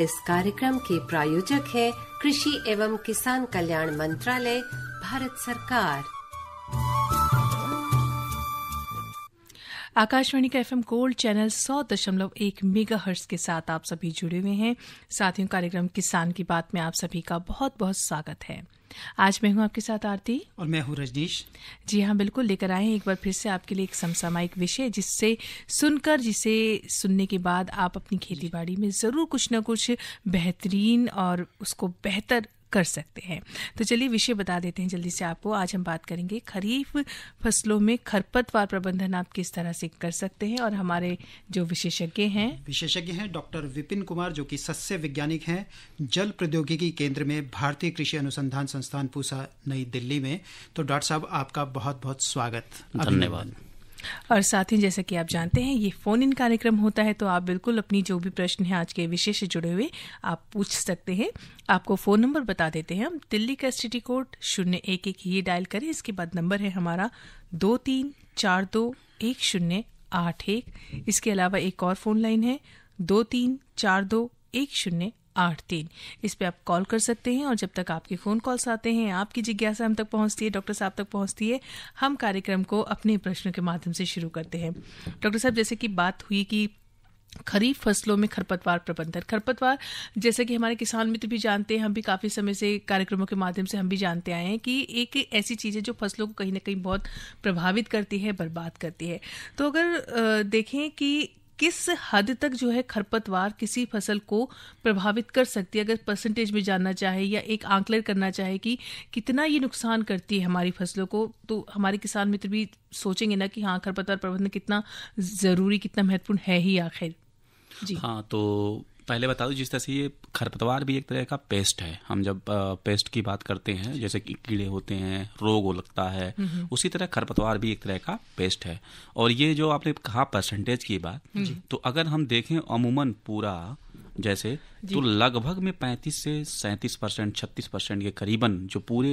इस कार्यक्रम के प्रायोजक है कृषि एवं किसान कल्याण मंत्रालय भारत सरकार आकाशवाणी का एफएम गोल्ड चैनल सौ दशमलव एक मेगा हर्ष के साथ आप सभी जुड़े हुए हैं साथियों कार्यक्रम किसान की बात में आप सभी का बहुत बहुत स्वागत है आज मैं हूं आपके साथ आरती और मैं हूं रजनीश जी हाँ बिल्कुल लेकर आए हैं एक बार फिर से आपके लिए एक समसामयिक विषय जिससे सुनकर जिसे सुनने के बाद आप अपनी खेती बाड़ी में ज़रूर कुछ ना कुछ बेहतरीन और उसको बेहतर कर सकते हैं तो चलिए विषय बता देते हैं जल्दी से आपको आज हम बात करेंगे खरीफ फसलों में खरपतवार प्रबंधन आप किस तरह से कर सकते हैं और हमारे जो विशेषज्ञ हैं विशेषज्ञ हैं डॉक्टर विपिन कुमार जो कि सस्य वैज्ञानिक हैं जल प्रौद्योगिकी केंद्र में भारतीय कृषि अनुसंधान संस्थान पूसा नई दिल्ली में तो डॉक्टर साहब आपका बहुत बहुत स्वागत धन्यवाद और साथ ही जैसा कि आप जानते हैं ये फ़ोन इन कार्यक्रम होता है तो आप बिल्कुल अपनी जो भी प्रश्न है आज के विषय से जुड़े हुए आप पूछ सकते हैं आपको फ़ोन नंबर बता देते हैं हम दिल्ली का एस कोड शून्य एक एक ये डायल करें इसके बाद नंबर है हमारा दो तीन चार दो एक शून्य आठ एक इसके अलावा एक और फ़ोन लाइन है दो तीन चार दो एक शून्य आठ तीन इस पर आप कॉल कर सकते हैं और जब तक आपके फ़ोन कॉल्स आते हैं आपकी जिज्ञासा हम तक पहुंचती है डॉक्टर साहब तक पहुंचती है हम कार्यक्रम को अपने प्रश्नों के माध्यम से शुरू करते हैं डॉक्टर साहब जैसे कि बात हुई कि खरीफ फसलों में खरपतवार प्रबंधन खरपतवार जैसे कि हमारे किसान मित्र भी जानते हैं हम भी काफ़ी समय से कार्यक्रमों के माध्यम से हम भी जानते आए हैं कि एक ऐसी चीज़ है जो फसलों को कहीं ना कहीं बहुत प्रभावित करती है बर्बाद करती है तो अगर देखें कि किस हद तक जो है खरपतवार किसी फसल को प्रभावित कर सकती है अगर परसेंटेज में जानना चाहे या एक आंकलन करना चाहे कि कितना ये नुकसान करती है हमारी फसलों को तो हमारे किसान मित्र भी सोचेंगे ना कि हाँ खरपतवार प्रबंधन कितना ज़रूरी कितना महत्वपूर्ण है ही आखिर जी हाँ तो पहले बता दो जिस तरह से ये खरपतवार भी एक तरह का पेस्ट है हम जब पेस्ट की बात करते हैं जैसे कि कीड़े होते हैं रोग हो लगता है उसी तरह खरपतवार भी एक तरह का पेस्ट है और ये जो आपने कहा परसेंटेज की बात तो अगर हम देखें अमूमन पूरा जैसे तो लगभग में 35 से 37 परसेंट छत्तीस परसेंट के करीबन जो पूरे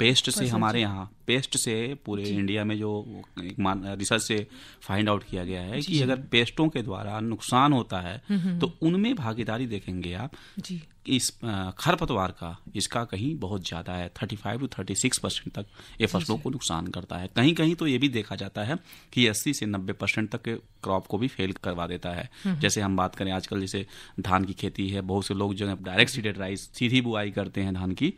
पेस्ट से हमारे यहाँ पेस्ट से पूरे इंडिया में जो रिसर्च से फाइंड आउट किया गया है कि अगर पेस्टों के द्वारा नुकसान होता है हम्म, हम्म, तो हम्म। उनमें भागीदारी देखेंगे आप जी इस खरपतवार का इसका कहीं बहुत ज़्यादा है thirty five to thirty six percent तक ये फसलों को नुकसान करता है कहीं कहीं तो ये भी देखा जाता है कि अस्सी से नब्बे परसेंट तक क्रॉप को भी फेल करवा देता है हम्म। जैसे हम बात करें आजकल जैसे धान की खेती है बहुत से लोग जो है डायरेक्ट सीडेड राइस सीधी बुआई करते हैं धान की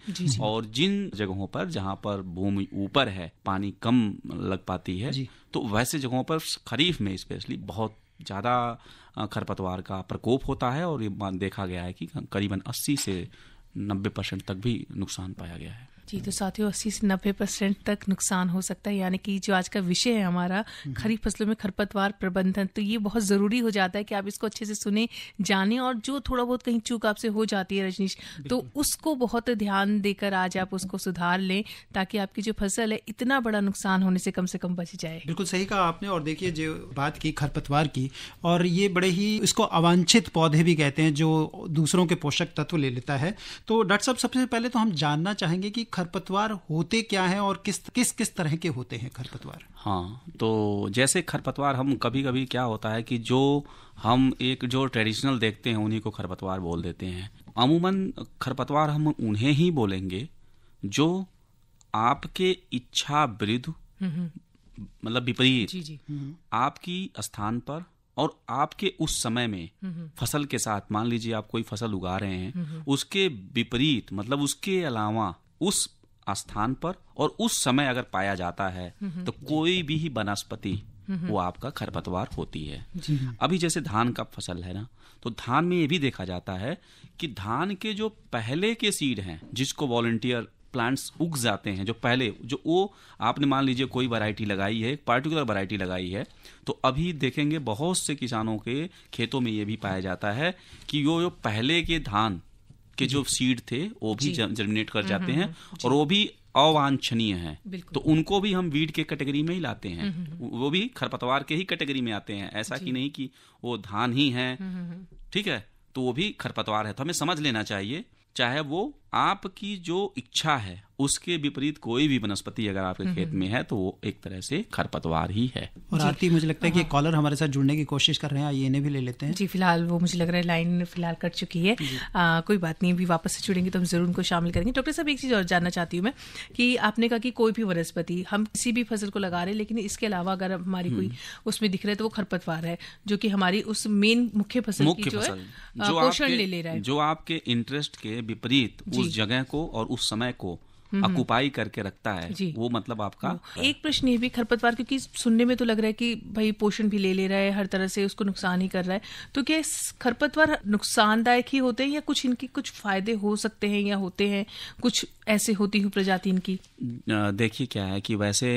और जिन जगहों पर जहाँ पर भूमि ऊपर है पानी कम लग पाती है तो वैसे जगहों पर खरीफ में स्पेशली बहुत ज़्यादा खरपतवार का प्रकोप होता है और ये देखा गया है कि करीबन 80 से 90 परसेंट तक भी नुकसान पाया गया है जी तो साथियों अस्सी से नब्बे परसेंट तक नुकसान हो सकता है यानी कि जो आज का विषय है हमारा हम्म। खरीफ फसलों में खरपतवार प्रबंधन तो ये बहुत ज़रूरी हो जाता है कि आप इसको अच्छे से सुने जाने और जो थोड़ा बहुत कहीं चूक आपसे हो जाती है रजनीश तो उसको बहुत ध्यान देकर आज आप उसको सुधार लें ताकि आपकी जो फसल है इतना बड़ा नुकसान होने से कम से कम बच जाए बिल्कुल सही कहा आपने और देखिए जो बात की खरपतवार की और ये बड़े ही इसको अवांछित पौधे भी कहते हैं जो दूसरों के पोषक तत्व ले लेता है तो डॉक्टर साहब सबसे पहले तो हम जानना चाहेंगे कि खरपतवार होते क्या हैं और किस किस किस तरह के होते हैं खरपतवार हाँ तो जैसे खरपतवार हम कभी कभी क्या होता है कि जो हम एक जो ट्रेडिशनल देखते हैं उन्हीं को खरपतवार बोल देते हैं अमूमन खरपतवार हम उन्हें ही बोलेंगे जो आपके इच्छा विरुद्ध मतलब विपरीत हम्म। आपकी स्थान पर और आपके उस समय में फसल के साथ मान लीजिए आप कोई फसल उगा रहे हैं उसके विपरीत मतलब उसके अलावा उस स्थान पर और उस समय अगर पाया जाता है तो कोई भी वनस्पति वो आपका खरपतवार होती है हाँ। अभी जैसे धान का फसल है ना तो धान में ये भी देखा जाता है कि धान के जो पहले के सीड हैं जिसको वॉल्टियर प्लांट्स उग जाते हैं जो पहले जो वो आपने मान लीजिए कोई वैरायटी लगाई है पर्टिकुलर वैरायटी लगाई है तो अभी देखेंगे बहुत से किसानों के खेतों में ये भी पाया जाता है कि वो जो पहले के धान के जो सीड थे वो भी जर्मिनेट कर हम्म, जाते हैं हम्म, हम्म। और वो भी अवांछनीय है तो उनको भी हम वीड के कैटेगरी में ही लाते हैं वो भी खरपतवार के ही कैटेगरी में आते हैं ऐसा कि नहीं कि वो धान ही है ठीक है तो वो भी खरपतवार है तो हमें समझ लेना चाहिए चाहे वो आपकी जो इच्छा है उसके विपरीत कोई भी वनस्पति अगर आपके हम्म, खेत हम्म। में है तो वो एक तरह से खरपतवार ही है और आरती मुझे लगता है कि कॉलर हाँ। हमारे साथ जुड़ने की कोशिश कर रहे हैं ये इन्हें भी ले लेते हैं जी फिलहाल वो मुझे लग रहा है लाइन फिलहाल कट चुकी है आ, कोई बात नहीं अभी वापस से जुड़ेंगे तो हम जरूर उनको शामिल करेंगे डॉक्टर साहब एक चीज़ और जानना चाहती हूँ मैं कि आपने कहा कि कोई भी वनस्पति हम किसी भी फसल को लगा रहे हैं लेकिन इसके अलावा अगर हमारी कोई हम्म। उसमें दिख रहा है तो वो खरपतवार है जो की हमारी उस मेन मुख्य फसल की जो है पोषण ले ले रहा है जो आपके इंटरेस्ट के विपरीत वो उस जगह को और उस समय को अकुपाई करके रखता है वो मतलब आपका एक प्रश्न ये भी खरपतवार क्योंकि सुनने में तो लग रहा है कि भाई पोषण भी ले ले रहा है हर तरह से उसको नुकसान ही कर रहा है तो क्या खरपतवार नुकसानदायक ही होते हैं या कुछ इनके कुछ फायदे हो सकते हैं या होते हैं कुछ ऐसे होती हुई प्रजाति इनकी देखिए क्या है कि वैसे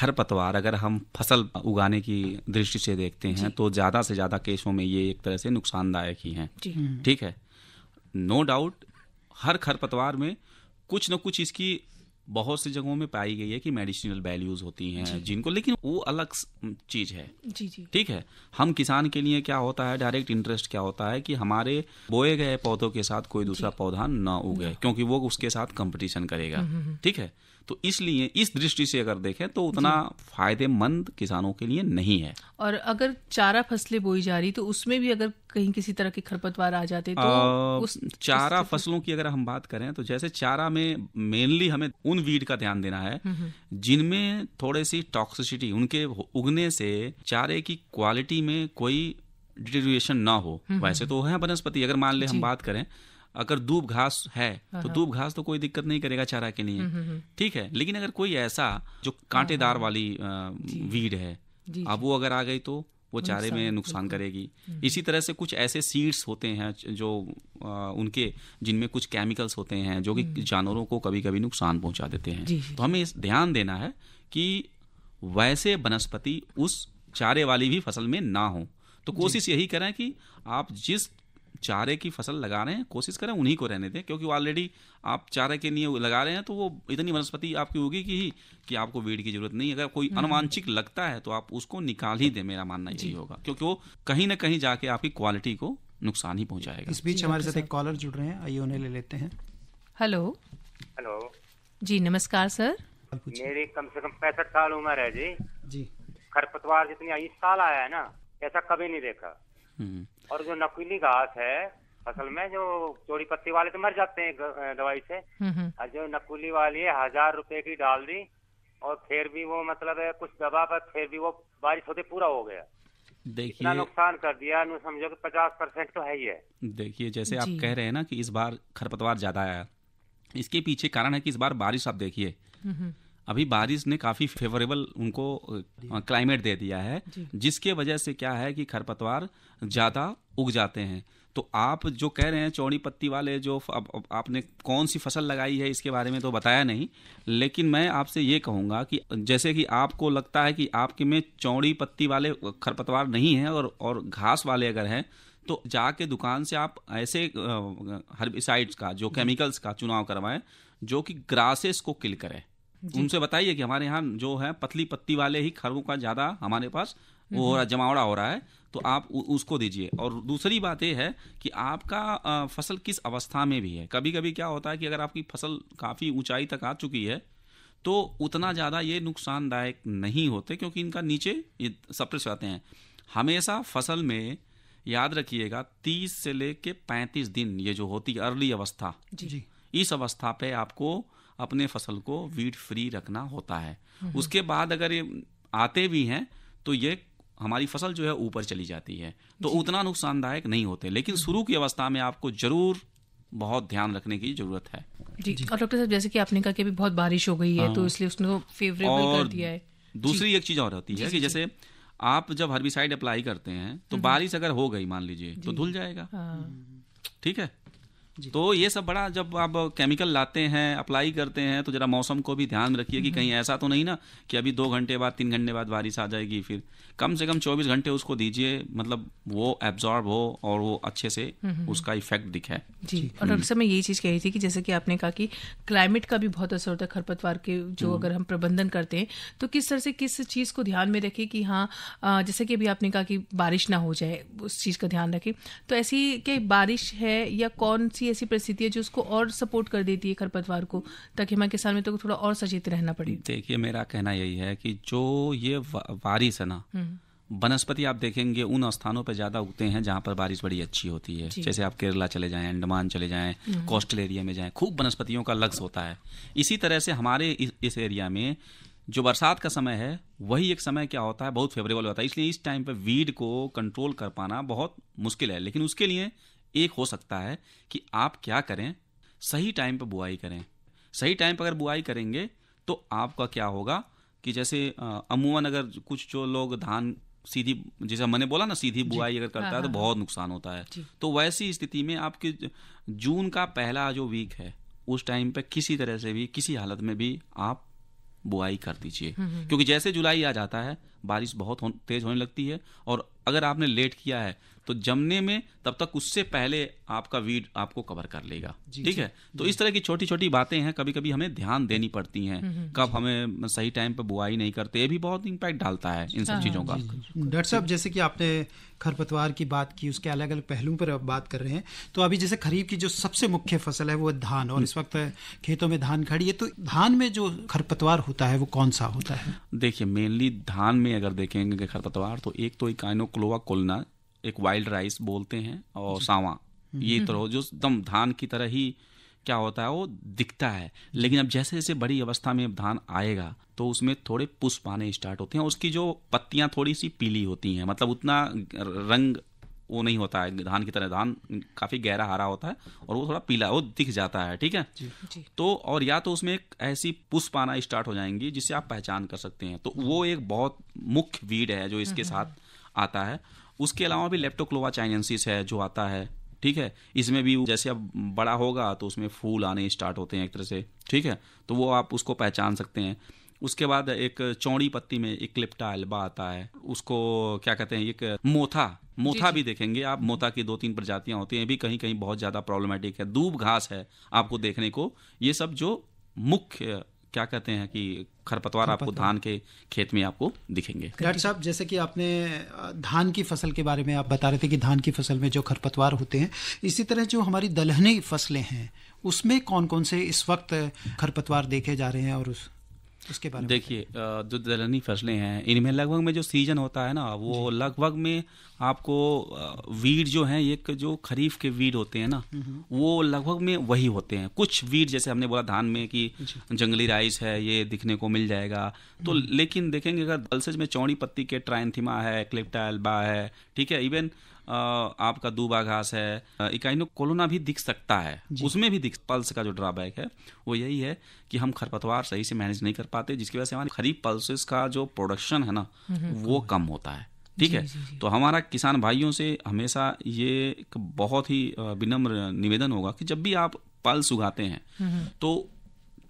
खरपतवार अगर हम फसल उगाने की दृष्टि से देखते हैं तो ज्यादा से ज्यादा केसों में ये एक तरह से नुकसानदायक ही है हम्म। ठीक है नो डाउट हर खरपतवार में कुछ न कुछ इसकी बहुत सी जगहों में पाई गई है कि मेडिसिनल वैल्यूज होती हैं जिनको लेकिन वो अलग चीज है जी जी ठीक है हम किसान के लिए क्या होता है डायरेक्ट इंटरेस्ट क्या होता है कि हमारे बोए गए पौधों के साथ कोई दूसरा पौधा ना उगे क्योंकि वो उसके साथ कंपटीशन करेगा हम्म, हम्म, हम्म। ठीक है तो इसलिए इस दृष्टि से अगर देखें तो उतना फायदेमंद किसानों के लिए नहीं है और अगर चारा फसलें बोई जा रही तो उसमें भी अगर कहीं किसी तरह के खरपतवार आ जाते तो आ, उस चारा उस फसलों की अगर हम बात करें तो जैसे चारा में मेनली हमें उन वीड का ध्यान देना है हम्म, हम्म। जिनमें थोड़े सी टॉक्सिसिटी उनके उगने से चारे की क्वालिटी में कोई डिटेरिएशन ना हो हम्म, वैसे तो है वनस्पति अगर मान ले हम बात करें अगर दूब घास है तो हाँ, हाँ। दूब घास तो कोई दिक्कत नहीं करेगा चारा के लिए हम्म, हम्म, हम्म। ठीक है लेकिन अगर कोई ऐसा जो कांटेदार हाँ, वाली वीड है अब वो अगर आ गई तो वो चारे में नुकसान करेगी इसी तरह से कुछ ऐसे सीड्स होते हैं जो आ, उनके जिनमें कुछ केमिकल्स होते हैं जो कि जानवरों को कभी कभी नुकसान पहुंचा देते हैं तो हमें ध्यान देना है कि वैसे वनस्पति उस चारे वाली भी फसल में ना हो तो कोशिश यही करें कि आप जिस चारे की फसल लगा रहे हैं कोशिश करें उन्हीं को रहने दें क्योंकि ऑलरेडी आप चारे के लिए लगा रहे हैं तो वो इतनी वनस्पति आपकी होगी कि कि आपको वीड की जरूरत नहीं अगर कोई हम्म। अनुवांशिक लगता है तो आप उसको निकाल ही दें मेरा मानना यही होगा क्योंकि वो कहीं ना कहीं जाके आपकी क्वालिटी को नुकसान ही पहुंचाएगा इस बीच हमारे साथ एक कॉलर जुड़ रहे हैं आइए उन्हें ले लेते हैं हेलो हेलो जी नमस्कार सर मेरी कम से कम पैंसठ साल उम्र है जी जी खरपतवार जितनी इस साल आया है ना ऐसा कभी नहीं देखा हम्म। और जो नकली घास है फसल में जो चोरी पत्ती वाले तो मर जाते हैं दवाई से हम्म, हम्म। और जो नकुली वाली है हजार रुपए की डाल दी और फिर भी वो मतलब है कुछ दबा पर फिर भी वो बारिश होते पूरा हो गया देखिए नुकसान कर दिया समझो कि पचास परसेंट तो है ही है देखिए जैसे आप कह रहे हैं ना कि इस बार खरपतवार ज्यादा आया इसके पीछे कारण है कि इस बार बारिश आप देखिए हम्म, अभी बारिश ने काफ़ी फेवरेबल उनको क्लाइमेट दे दिया है जिसके वजह से क्या है कि खरपतवार ज़्यादा उग जाते हैं तो आप जो कह रहे हैं चौड़ी पत्ती वाले जो अब, अब आपने कौन सी फसल लगाई है इसके बारे में तो बताया नहीं लेकिन मैं आपसे ये कहूँगा कि जैसे कि आपको लगता है कि आपके में चौड़ी पत्ती वाले खरपतवार नहीं है और और घास वाले अगर हैं तो जाके दुकान से आप ऐसे हर्बिसाइड्स का जो केमिकल्स का चुनाव करवाएं जो कि ग्रासेस को किल करें उनसे बताइए कि हमारे यहाँ जो है पतली पत्ती वाले ही खरगों का ज़्यादा हमारे पास वो हो रहा जमावड़ा हो रहा है तो आप उसको दीजिए और दूसरी बात यह है कि आपका फसल किस अवस्था में भी है कभी कभी क्या होता है कि अगर आपकी फसल काफ़ी ऊंचाई तक आ चुकी है तो उतना ज़्यादा ये नुकसानदायक नहीं होते क्योंकि इनका नीचे सप्रेस आते हैं हमेशा फसल में याद रखिएगा तीस से लेके पैंतीस दिन ये जो होती है अर्ली अवस्था जी इस अवस्था पे आपको अपने फसल को वीड फ्री रखना होता है हम्म। उसके बाद अगर ये आते भी हैं तो ये हमारी फसल जो है ऊपर चली जाती है तो उतना नुकसानदायक नहीं होते लेकिन हम्म। शुरू की अवस्था में आपको जरूर बहुत ध्यान रखने की जरूरत है जी, जी। और डॉक्टर साहब जैसे कि आपने कहा कि अभी बहुत बारिश हो गई है तो हाँ। इसलिए उसने फेवरेबल तो कर दिया है दूसरी एक चीज और होती है कि जैसे आप जब हर्बिसाइड अप्लाई करते हैं तो हम्म। बारिश अगर हो गई मान लीजिए तो धुल जाएगा हाँ। ठीक है तो ये सब बड़ा जब आप केमिकल लाते हैं अप्लाई करते हैं तो जरा मौसम को भी ध्यान में रखिए कि हम्म। कहीं ऐसा तो नहीं ना कि अभी दो घंटे बाद तीन घंटे बाद बारिश आ जाएगी फिर कम से कम चौबीस घंटे उसको दीजिए मतलब वो एब्जॉर्ब हो और वो अच्छे से हम्म, हम्म, उसका इफेक्ट दिखे जी और डॉक्टर साहब मैं यही चीज़ कह रही थी कि जैसे कि आपने कहा कि क्लाइमेट का भी बहुत असर होता है खरपतवार के जो अगर हम प्रबंधन करते हैं तो किस तरह से किस चीज़ को ध्यान में रखें कि हाँ जैसे कि अभी आपने कहा कि बारिश ना हो जाए उस चीज़ का ध्यान रखें तो ऐसी क्या बारिश है या कौन सी की ऐसी परिस्थिति है जो उसको और सपोर्ट कर देती है खरपतवार को ताकि हमारे किसान मित्रों को थोड़ा और सचेत रहना पड़े देखिए मेरा कहना यही है कि जो ये वारिस है ना हम्म। वनस्पति आप देखेंगे उन स्थानों पर ज़्यादा उगते हैं जहां पर बारिश बड़ी अच्छी होती है जैसे आप केरला चले जाएं अंडमान चले जाएं हम्म। कोस्टल एरिया में जाएं खूब वनस्पतियों का लक्ष्य होता है इसी तरह से हमारे इस एरिया में जो बरसात का समय है वही एक समय क्या होता है बहुत फेवरेबल होता है इसलिए इस टाइम पर वीड को कंट्रोल कर पाना बहुत मुश्किल है लेकिन उसके लिए एक हो सकता है कि आप क्या करें सही टाइम पर बुआई करें सही टाइम पर अगर बुआई करेंगे तो आपका क्या होगा कि जैसे अमूमन अगर कुछ जो लोग धान सीधी जैसा मैंने बोला ना सीधी बुआई अगर करता हाँ, है तो हाँ, बहुत हाँ। नुकसान होता है तो वैसी स्थिति में आपके जून का पहला जो वीक है उस टाइम पे किसी तरह से भी किसी हालत में भी आप बुआई कर दीजिए हम्म, हम्म। क्योंकि जैसे जुलाई आ जाता है बारिश बहुत हो, तेज होने लगती है और अगर आपने लेट किया है तो जमने में तब तक उससे पहले आपका वीड आपको कवर कर लेगा ठीक है तो इस तरह की छोटी छोटी बातें हैं कभी कभी हमें ध्यान देनी पड़ती हैं हम्म, हम्म। कब हमें सही टाइम पर बुआई नहीं करते ये भी बहुत इम्पैक्ट डालता है इन सब हाँ, चीज़ों हाँ, का डॉक्टर साहब जैसे कि आपने खरपतवार की बात की उसके अलग अलग पहलुओं पर बात कर रहे हैं तो अभी जैसे खरीफ की जो सबसे मुख्य फसल है वो धान और इस वक्त खेतों में धान खड़ी है तो धान में जो खरपतवार होता है वो कौन सा होता है देखिए मेनली धान में अगर देखेंगे खरपतवार तो एक तो इकाइनोक्लोवा कोलना एक वाइल्ड राइस बोलते हैं और सावा हम्म। ये तरह जो एकदम धान की तरह ही क्या होता है वो दिखता है लेकिन अब जैसे जैसे बड़ी अवस्था में अब धान आएगा तो उसमें थोड़े पुष्प आने स्टार्ट होते हैं उसकी जो पत्तियां थोड़ी सी पीली होती हैं मतलब उतना रंग वो नहीं होता है धान की तरह धान काफ़ी गहरा हरा होता है और वो थोड़ा पीला वो दिख जाता है ठीक है जी, जी. तो और या तो उसमें एक ऐसी पुष्प आना स्टार्ट हो जाएंगी जिसे आप पहचान कर सकते हैं तो वो एक बहुत मुख्य वीड है जो इसके हम्म, हम्म, साथ आता है उसके अलावा भी लेप्टोक्लोवा चाइनेंसिस है जो आता है ठीक है इसमें भी जैसे अब बड़ा होगा तो उसमें फूल आने स्टार्ट होते हैं एक तरह से ठीक है तो वो आप उसको पहचान सकते हैं उसके बाद एक चौड़ी पत्ती में एक क्लिप्टा एल्बा आता है उसको क्या कहते हैं एक मोथा मोथा भी देखेंगे आप मोथा की दो तीन प्रजातियां होती हैं भी कहीं कहीं बहुत ज़्यादा प्रॉब्लमेटिक है दूब घास है आपको देखने को ये सब जो मुख्य क्या कहते हैं कि खरपतवार आपको धान के खेत में आपको दिखेंगे डॉक्टर साहब जैसे कि आपने धान की फसल के बारे में आप बता रहे थे कि धान की फसल में जो खरपतवार होते हैं इसी तरह जो हमारी दलहनी फसलें हैं उसमें कौन कौन से इस वक्त खरपतवार देखे जा रहे हैं और उस उसके बारे में देखिए जो दलहनी फसलें हैं इनमें लगभग में जो सीजन होता है ना वो लगभग में आपको वीड जो है एक जो खरीफ के वीड होते हैं ना वो लगभग में वही होते हैं कुछ वीड जैसे हमने बोला धान में कि जंगली राइस है ये दिखने को मिल जाएगा तो हम्म। लेकिन देखेंगे अगर दलसज में चौड़ी पत्ती के ट्राइनथिमा है क्लिप्टा एल्बा है ठीक है इवन आपका दूबा घास है इकाइनो कोलोना भी दिख सकता है उसमें भी दिख पल्स का जो ड्रॉबैक है वो यही है कि हम खरपतवार सही से मैनेज नहीं कर पाते जिसकी वजह से हमारे खरीफ पल्सेस का जो प्रोडक्शन है ना वो कम होता है ठीक है तो हमारा किसान भाइयों से हमेशा ये एक बहुत ही विनम्र निवेदन होगा कि जब भी आप पल्स उगाते हैं तो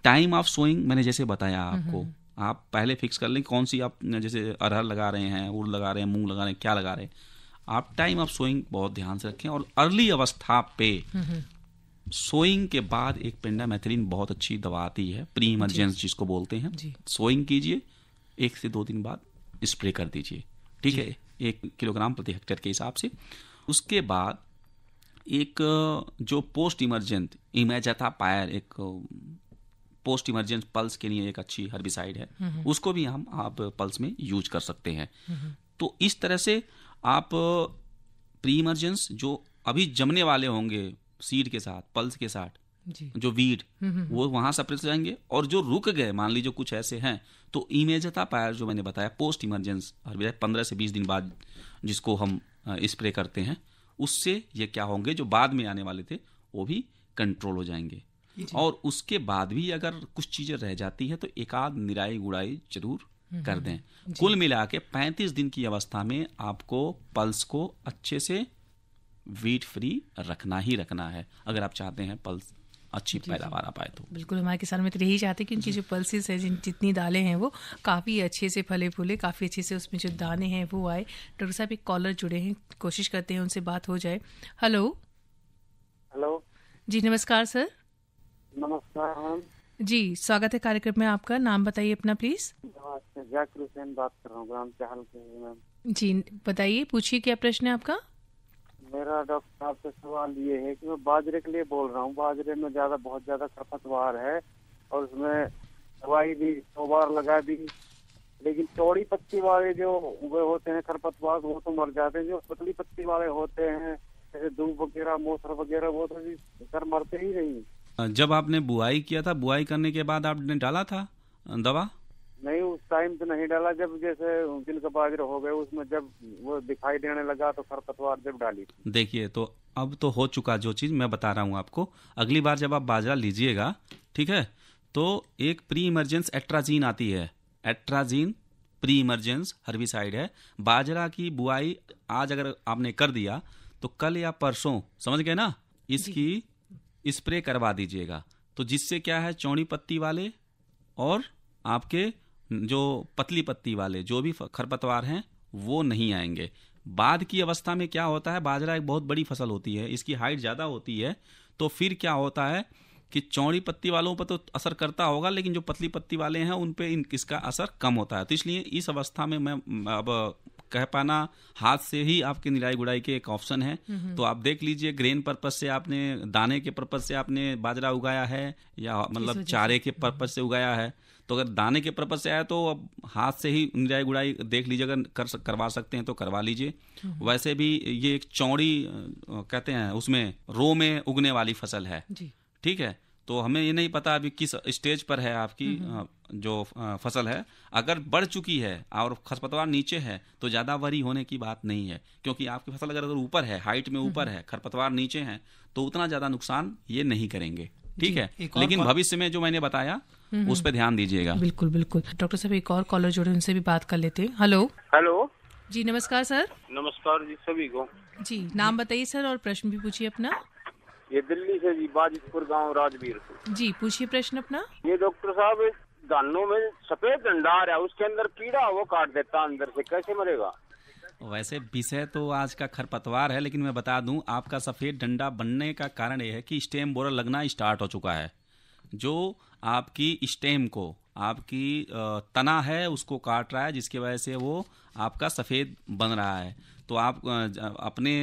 टाइम ऑफ सोइंग मैंने जैसे बताया आपको आप पहले फिक्स कर लें कौन सी आप जैसे अरहर लगा रहे हैं उड़ लगा रहे हैं मूंग लगा रहे हैं क्या लगा रहे हैं आप टाइम ऑफ सोइंग बहुत ध्यान से रखें और अर्ली अवस्था पे सोइंग के बाद एक पेंडा मैथिलीन बहुत अच्छी दवा आती है प्री इमरजेंस जिसको बोलते हैं सोइंग कीजिए एक से दो दिन बाद स्प्रे कर दीजिए ठीक है एक किलोग्राम प्रति हेक्टेयर के हिसाब से उसके बाद एक जो पोस्ट इमरजेंट इमेजाथा पायर एक पोस्ट इमरजेंस पल्स के लिए एक अच्छी हर्बिसाइड है हम्म। उसको भी हम आप पल्स में यूज कर सकते हैं हम्म। तो इस तरह से आप प्री इमरजेंस जो अभी जमने वाले होंगे सीड के साथ पल्स के साथ जो वीड हम्म, हम्म, वो हम्म। वहां सप्रेस जाएंगे और जो रुक गए मान लीजिए कुछ ऐसे हैं तो इमेजता पायर जो मैंने बताया पोस्ट इमरजेंस पंद्रह से बीस दिन बाद जिसको हम स्प्रे करते हैं उससे ये क्या होंगे जो बाद में आने वाले थे वो भी कंट्रोल हो जाएंगे और उसके बाद भी अगर कुछ चीज़ें रह जाती है तो एक आध निराई गुड़ाई जरूर कर हम्म। दें कुल मिला के पैंतीस दिन की अवस्था में आपको पल्स को अच्छे से वीट फ्री रखना ही रखना है अगर आप चाहते हैं पल्स अच्छी पैदावार आ पाए तो बिल्कुल हमारे किसान मित्र यही चाहते हैं कि उनकी जो पल्सिस है जिन जितनी दालें हैं वो काफ़ी अच्छे से फले फूले काफ़ी अच्छे से उसमें जो दाने हैं वो आए डॉक्टर साहब एक कॉलर जुड़े हैं कोशिश करते हैं उनसे बात हो जाए हेलो हेलो जी नमस्कार सर नमस्कार जी स्वागत है कार्यक्रम में आपका नाम बताइए अपना प्लीज जाकिर हुसैन बात कर रहा हूँ ग्राम चाहल से जी बताइए पूछिए क्या प्रश्न है आपका मेरा डॉक्टर साहब से सवाल ये है कि मैं बाजरे के लिए बोल रहा हूँ बाजरे में ज्यादा बहुत ज्यादा खपतवार है और उसमें दवाई भी दो बार लगा दी लेकिन चौड़ी पत्ती वाले जो वे होते हैं खरपतवार वो तो मर जाते हैं जो पतली पत्ती वाले होते हैं जैसे धूप वगैरह मोसर वगैरह वो तो सर मरते ही नहीं जब आपने बुआई किया था बुआई करने के बाद आपने डाला था दवा नहीं उस टाइम तो नहीं डाला जब जैसे दिल का हो गए उसमें जब वो दिखाई देने लगा तो खरपतवार जब डाली देखिए तो अब तो हो चुका जो चीज़ मैं बता रहा हूँ आपको अगली बार जब आप बाजरा लीजिएगा ठीक है तो एक प्री इमरजेंस एट्राजीन आती है एट्राजीन प्री इमरजेंस हर्बिसाइड है बाजरा की बुआई आज अगर आपने कर दिया तो कल या परसों समझ गए ना इसकी स्प्रे करवा दीजिएगा तो जिससे क्या है चौड़ी पत्ती वाले और आपके जो पतली पत्ती वाले जो भी खरपतवार हैं वो नहीं आएंगे बाद की अवस्था में क्या होता है बाजरा एक बहुत बड़ी फसल होती है इसकी हाइट ज़्यादा होती है तो फिर क्या होता है कि चौड़ी पत्ती वालों पर तो असर करता होगा लेकिन जो पतली पत्ती वाले हैं उन पर इन इसका असर कम होता है तो इसलिए इस अवस्था में मैं अब कह पाना हाथ से ही आपके निराई गुड़ाई के एक ऑप्शन है हम्म, हम्म। तो आप देख लीजिए ग्रेन पर्पज से आपने दाने के पर्पज से आपने बाजरा उगाया है या मतलब चारे के हम्म। पर्पज से उगाया है तो अगर दाने के पर्पज से आया तो अब हाथ से ही निराई गुड़ाई देख लीजिए अगर कर करवा सकते हैं तो करवा लीजिए वैसे भी ये एक चौड़ी कहते हैं उसमें रो में उगने वाली फसल है ठीक है तो हमें ये नहीं पता अभी किस स्टेज पर है आपकी जो फसल है अगर बढ़ चुकी है और खरपतवार नीचे है तो ज़्यादा वरी होने की बात नहीं है क्योंकि आपकी फसल अगर अगर ऊपर है हाइट में ऊपर है खरपतवार नीचे है तो उतना ज़्यादा नुकसान ये नहीं करेंगे ठीक है लेकिन भविष्य में जो मैंने बताया उस पर ध्यान दीजिएगा बिल्कुल बिल्कुल डॉक्टर साहब एक और कॉलर जोड़े उनसे भी बात कर लेते हैं हेलो हेलो जी नमस्कार सर नमस्कार जी सभी को जी नाम बताइए सर और प्रश्न भी पूछिए अपना ये दिल्ली से जी बाजपुर गांव राजवीरपुर जी पूछिए प्रश्न अपना ये डॉक्टर साहब धानों में सफेद अंडार है उसके अंदर कीड़ा वो काट देता अंदर से कैसे मरेगा वैसे विषय तो आज का खरपतवार है लेकिन मैं बता दूं आपका सफ़ेद डंडा बनने का कारण यह है कि स्टेम बोरा लगना स्टार्ट हो चुका है जो आपकी स्टेम को आपकी तना है उसको काट रहा है जिसकी वजह से वो आपका सफ़ेद बन रहा है तो आप अपने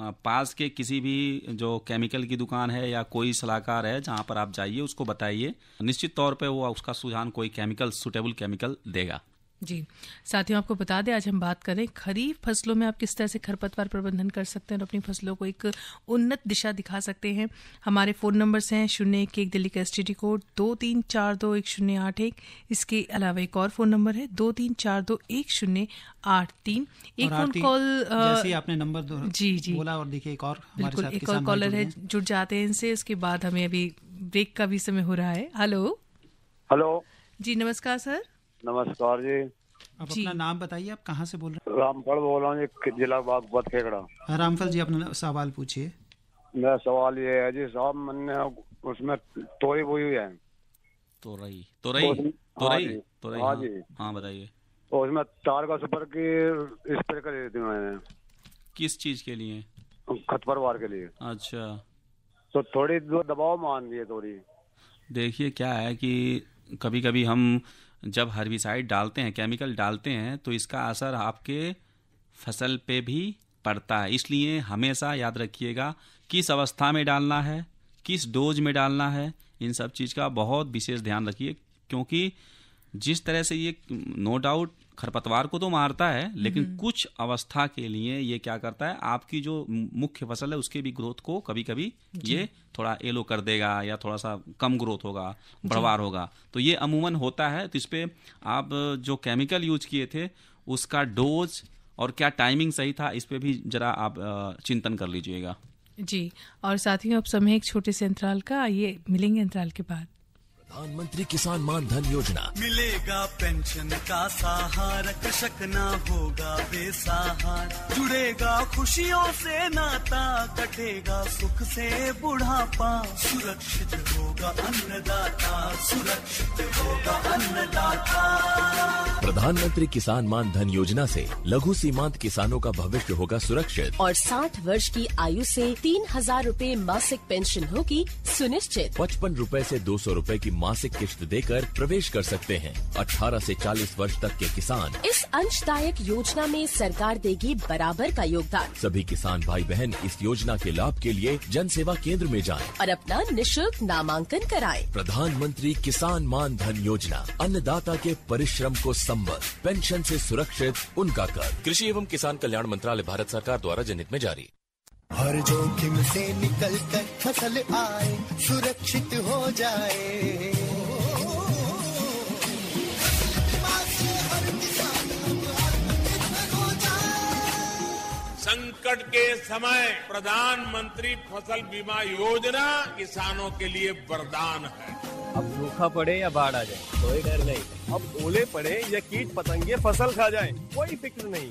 पास के किसी भी जो केमिकल की दुकान है या कोई सलाहकार है जहाँ पर आप जाइए उसको बताइए निश्चित तौर पे वो उसका सुझान कोई केमिकल सुटेबल केमिकल देगा जी साथियों आपको बता दें आज हम बात करें खरीफ फसलों में आप किस तरह से खरपतवार प्रबंधन कर सकते हैं और अपनी फसलों को एक उन्नत दिशा दिखा सकते हैं हमारे फ़ोन नंबर्स हैं शून्य एक एक दिल्ली का एस कोड दो तीन चार दो एक शून्य आठ एक इसके अलावा एक और फ़ोन नंबर है दो तीन चार दो एक शून्य आठ तीन एक फ़ोन कॉल आपने नंबर जी जी बोला और देखिए एक और बिल्कुल एक और कॉलर है जुड़ जाते हैं इनसे उसके बाद हमें अभी ब्रेक का भी समय हो रहा है हेलो हेलो जी नमस्कार सर नमस्कार जी आप जी। अपना नाम बताइए आप कहाँ से बोल रहे हैं रामफल बोल रहा हूँ जिला बागपत खेड़ा हाँ, रामफल जी अपना सवाल पूछिए मेरा सवाल ये है जी साहब मैंने उसमें तोरी बोई हुई है तोरई तोरई तोरई हाँ तोरई हाँ, हाँ जी हाँ बताइए तो उसमें तार का सुपर की स्प्रे कर दी थी मैंने किस चीज के लिए खतपरवार के लिए अच्छा तो थोड़ी दबाव मान दिए थोड़ी देखिए क्या है कि कभी कभी हम जब हर्बिसाइड डालते हैं केमिकल डालते हैं तो इसका असर आपके फसल पे भी पड़ता है इसलिए हमेशा याद रखिएगा किस अवस्था में डालना है किस डोज में डालना है इन सब चीज़ का बहुत विशेष ध्यान रखिए क्योंकि जिस तरह से ये नो डाउट खरपतवार को तो मारता है लेकिन हम्म। कुछ अवस्था के लिए ये क्या करता है आपकी जो मुख्य फसल है उसके भी ग्रोथ को कभी कभी ये थोड़ा एलो कर देगा या थोड़ा सा कम ग्रोथ होगा बढ़वार होगा तो ये अमूमन होता है तो इस पर आप जो केमिकल यूज किए थे उसका डोज और क्या टाइमिंग सही था इस पर भी जरा आप चिंतन कर लीजिएगा जी और साथियों अब समय एक छोटे से अंतराल का ये मिलेंगे अंतराल के बाद प्रधानमंत्री किसान मान धन योजना मिलेगा पेंशन का सहारा कृषक ना होगा बेसहारा जुड़ेगा खुशियों से नाता कटेगा सुख से बुढ़ापा सुरक्षित होगा अन्नदाता सुरक्षित होगा अन्नदाता प्रधानमंत्री किसान मान धन योजना से लघु सीमांत किसानों का भविष्य होगा सुरक्षित और 60 वर्ष की आयु से तीन हजार रूपए मासिक पेंशन होगी सुनिश्चित पचपन रूपए ऐसी दो सौ रूपए की मासिक किस्त देकर प्रवेश कर सकते हैं अठारह ऐसी चालीस वर्ष तक के किसान इस अंशदायक योजना में सरकार देगी बराबर का योगदान सभी किसान भाई बहन इस योजना के लाभ के लिए जन सेवा केंद्र में जाए और अपना निःशुल्क नामांकन कराए प्रधानमंत्री किसान मान धन योजना अन्नदाता के परिश्रम को सम्मान नंबर पेंशन से सुरक्षित उनका कर कृषि एवं किसान कल्याण मंत्रालय भारत सरकार द्वारा जनहित में जारी हर जोखिम से निकल कर फसल आए सुरक्षित हो जाए संकट के समय प्रधानमंत्री फसल बीमा योजना किसानों के लिए वरदान है अब सूखा पड़े या बाढ़ आ जाए कोई डर नहीं अब ओले पड़े या कीट पतंगे फसल खा जाए कोई फिक्र नहीं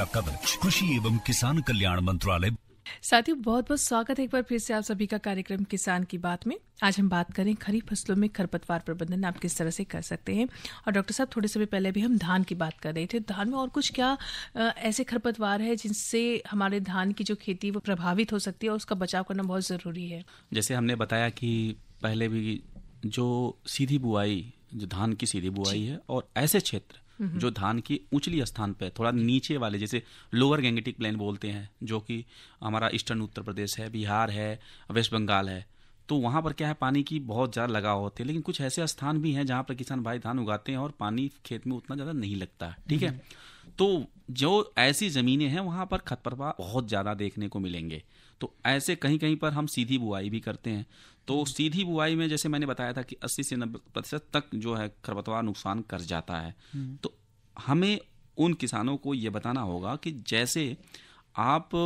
सुरक्षा कवच कृषि एवं किसान कल्याण मंत्रालय साथियों बहुत बहुत स्वागत है एक बार फिर से आप सभी का कार्यक्रम किसान की बात में आज हम बात करें खरीफ फसलों में खरपतवार प्रबंधन आप किस तरह से कर सकते हैं और डॉक्टर साहब थोड़े समय पहले भी हम धान की बात कर रहे थे धान में और कुछ क्या ऐसे खरपतवार है जिनसे हमारे धान की जो खेती वो प्रभावित हो सकती है और उसका बचाव करना बहुत ज़रूरी है जैसे हमने बताया कि पहले भी जो सीधी बुआई जो धान की सीधी बुआई है और ऐसे क्षेत्र जो धान की उचली स्थान पर थोड़ा नीचे वाले जैसे लोअर गैंगेटिक प्लेन बोलते हैं जो कि हमारा ईस्टर्न उत्तर प्रदेश है बिहार है वेस्ट बंगाल है तो वहाँ पर क्या है पानी की बहुत ज़्यादा लगाव होते हैं लेकिन कुछ ऐसे स्थान भी हैं जहाँ पर किसान भाई धान उगाते हैं और पानी खेत में उतना ज़्यादा नहीं लगता ठीक है तो जो ऐसी ज़मीनें हैं वहाँ पर खतपरवा बहुत ज़्यादा देखने को मिलेंगे तो ऐसे कहीं कहीं पर हम सीधी बुआई भी करते हैं तो सीधी बुआई में जैसे मैंने बताया था कि 80 से 90 प्रतिशत तक जो है खरपतवार नुकसान कर जाता है हम्म। तो हमें उन किसानों को ये बताना होगा कि जैसे आप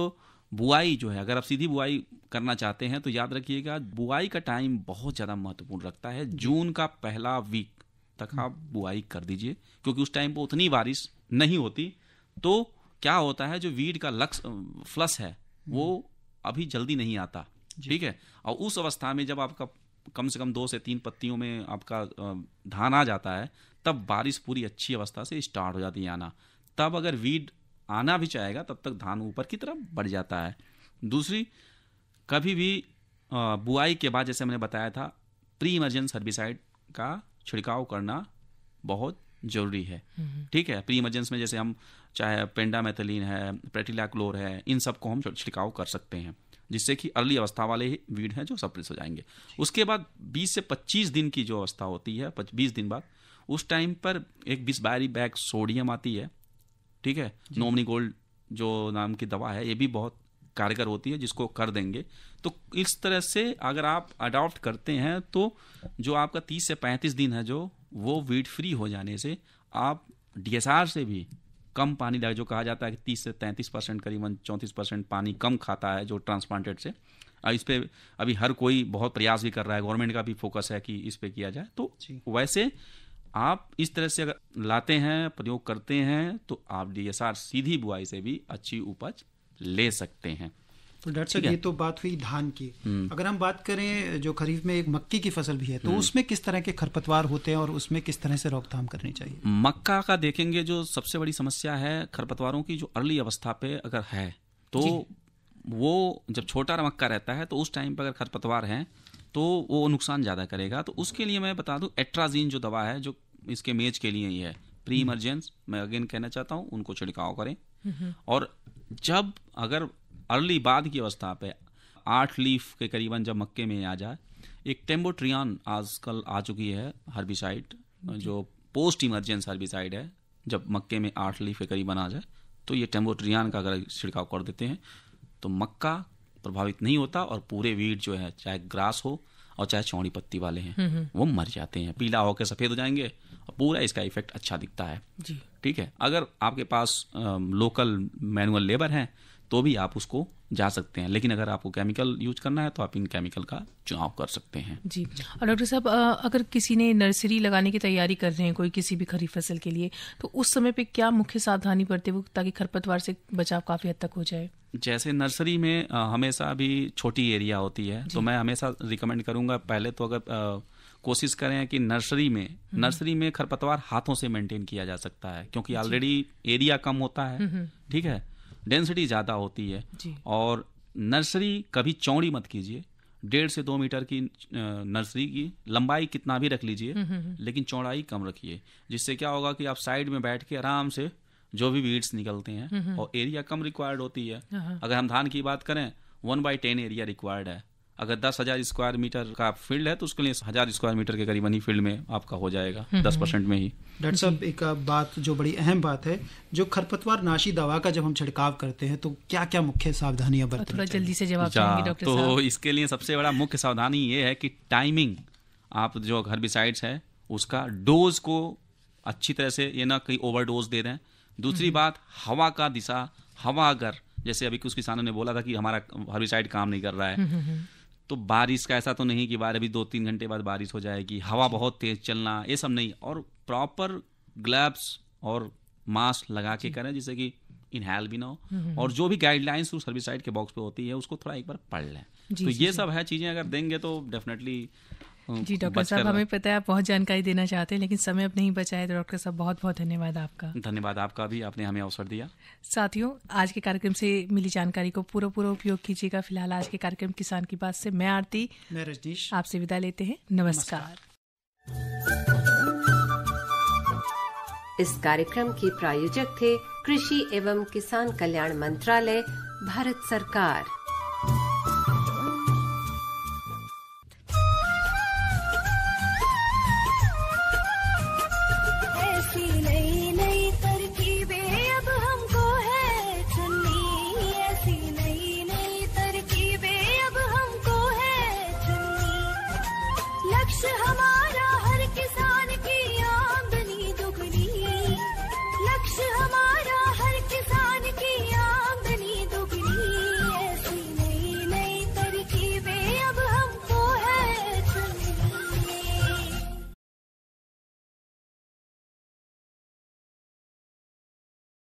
बुआई जो है अगर आप सीधी बुआई करना चाहते हैं तो याद रखिएगा बुआई का टाइम बहुत ज़्यादा महत्वपूर्ण रखता है जून का पहला वीक तक हम्म। आप बुआई कर दीजिए क्योंकि उस टाइम पर उतनी बारिश नहीं होती तो क्या होता है जो वीड का लक्ष्य फ्लस है वो हम्म। अभी जल्दी नहीं आता ठीक है और उस अवस्था में जब आपका कम से कम दो से तीन पत्तियों में आपका धान आ जाता है तब बारिश पूरी अच्छी अवस्था से स्टार्ट हो जाती है आना तब अगर वीड आना भी चाहेगा तब तक धान ऊपर की तरफ बढ़ जाता है दूसरी कभी भी बुआई के बाद जैसे मैंने बताया था प्री इमरजेंस हर्बिसाइड का छिड़काव करना बहुत जरूरी है ठीक है प्री इमरजेंस में जैसे हम चाहे पेंडामेथलिन है प्रेटिलाक्लोर है इन सब को हम छिड़काव कर सकते हैं जिससे कि अर्ली अवस्था वाले ही वीड हैं जो सप्रेस हो जाएंगे उसके बाद 20 से 25 दिन की जो अवस्था होती है 20 दिन बाद उस टाइम पर एक बीस बारी बैग सोडियम आती है ठीक है नोमनी गोल्ड जो नाम की दवा है ये भी बहुत कारगर होती है जिसको कर देंगे तो इस तरह से अगर आप अडॉप्ट करते हैं तो जो आपका तीस से पैंतीस दिन है जो वो वीड फ्री हो जाने से आप डी से भी कम पानी डाल जो कहा जाता है कि 30 से 33 परसेंट करीबन 34 परसेंट पानी कम खाता है जो ट्रांसप्लांटेड से इस पर अभी हर कोई बहुत प्रयास भी कर रहा है गवर्नमेंट का भी फोकस है कि इस पर किया जाए तो वैसे आप इस तरह से अगर लाते हैं प्रयोग करते हैं तो आप डी सीधी बुआई से भी अच्छी उपज ले सकते हैं तो डॉक्टर साहब ये तो बात हुई धान की हम्म। अगर हम बात करें जो खरीफ में एक मक्की की फसल भी है तो हम्म। उसमें किस तरह के खरपतवार होते हैं और उसमें किस तरह से रोकथाम करनी चाहिए मक्का का देखेंगे जो सबसे बड़ी समस्या है खरपतवारों की जो अर्ली अवस्था पे अगर है तो वो जब छोटा मक्का रहता है तो उस टाइम पर अगर खरपतवार हैं तो वो नुकसान ज़्यादा करेगा तो उसके लिए मैं बता दूँ एट्राजीन जो दवा है जो इसके मेज के लिए ही है प्री इमरजेंस मैं अगेन कहना चाहता हूँ उनको छिड़काव करें हम्म। और जब अगर अर्ली बाद की अवस्था पे आठ लीफ के करीबन जब मक्के में आ जाए एक टेम्बोट्रियान आजकल आ चुकी है हर्बिसाइड जो पोस्ट इमरजेंस हर्बिसाइड है जब मक्के में आठ लीफ के करीबन आ जाए तो ये टेम्बोट्रियान का अगर छिड़काव कर देते हैं तो मक्का प्रभावित नहीं होता और पूरे वीट जो है चाहे ग्रास हो और चाहे चौड़ी पत्ती वाले हैं हम्म, हम्म। वो मर जाते हैं पीला होकर सफ़ेद हो जाएंगे और पूरा इसका इफेक्ट अच्छा दिखता है ठीक है अगर आपके पास आ, लोकल मैनुअल लेबर हैं तो भी आप उसको जा सकते हैं लेकिन अगर आपको केमिकल यूज करना है तो आप इन केमिकल का चुनाव कर सकते हैं जी और डॉक्टर साहब अगर किसी ने नर्सरी लगाने की तैयारी कर रहे हैं कोई किसी भी खरीफ फसल के लिए तो उस समय पे क्या मुख्य सावधानी बरते वो ताकि खरपतवार से बचाव काफी हद तक हो जाए जैसे नर्सरी में हमेशा भी छोटी एरिया होती है तो मैं हमेशा रिकमेंड करूंगा पहले तो अगर कोशिश करें कि नर्सरी में हम्म। नर्सरी में खरपतवार हाथों से मेंटेन किया जा सकता है क्योंकि ऑलरेडी एरिया कम होता है हम्म, हम्म। ठीक है डेंसिटी ज़्यादा होती है और नर्सरी कभी चौड़ी मत कीजिए डेढ़ से दो मीटर की नर्सरी की लंबाई कितना भी रख लीजिए हम्म, हम्म, हम्म। लेकिन चौड़ाई कम रखिए जिससे क्या होगा कि आप साइड में बैठ के आराम से जो भी वीड्स निकलते हैं और एरिया कम रिक्वायर्ड होती है हाँ, हाँ। अगर हम धान की बात करें one by ten area required है अगर दस हजार स्क्वायर मीटर का फील्ड है तो उसके लिए हजार स्क्वायर मीटर के करीबन ही फील्ड में आपका हो जाएगा हम्म, दस परसेंट हम्म। में ही डॉक्टर साहब एक बात जो बड़ी अहम बात है जो खरपतवार नाशी दवा का जब हम छिड़काव करते हैं तो क्या क्या मुख्य सावधानियां बरतनी जल्दी से जवाब तो इसके लिए सबसे बड़ा मुख्य सावधानी ये है कि टाइमिंग आप जो हर्बिसाइड्स है उसका डोज को अच्छी तरह से ये ना कहीं ओवर डोज दे रहे हैं दूसरी हम्म। बात हवा का दिशा हवा अगर जैसे अभी कुछ किसानों ने बोला था कि हमारा हर्बिसाइड काम नहीं कर रहा है तो बारिश का ऐसा तो नहीं कि बार अभी दो तीन घंटे बाद बारिश हो जाएगी हवा बहुत तेज चलना ये सब नहीं और प्रॉपर ग्लव्स और मास्क लगा के करें जिससे कि इनहेल भी ना हो हम्म, हम्म। और जो भी गाइडलाइंस सर्विस साइड के बॉक्स पे होती है उसको थोड़ा एक बार पढ़ लें तो ये सब है चीज़ें अगर देंगे तो डेफिनेटली हम्म, जी डॉक्टर साहब तो- हमें पता है आप बहुत जानकारी देना चाहते हैं लेकिन समय अब नहीं बचा है तो डॉक्टर साहब बहुत बहुत धन्यवाद आपका धन्यवाद आपका भी आपने हमें अवसर दिया साथियों आज के कार्यक्रम से मिली जानकारी को पूरा पूरा उपयोग कीजिएगा फिलहाल आज के कार्यक्रम किसान की बात से मैं आरती मैं रजनीश आपसे विदा लेते हैं नमस्कार, नमस्कार। इस कार्यक्रम के प्रायोजक थे कृषि एवं किसान कल्याण मंत्रालय भारत सरकार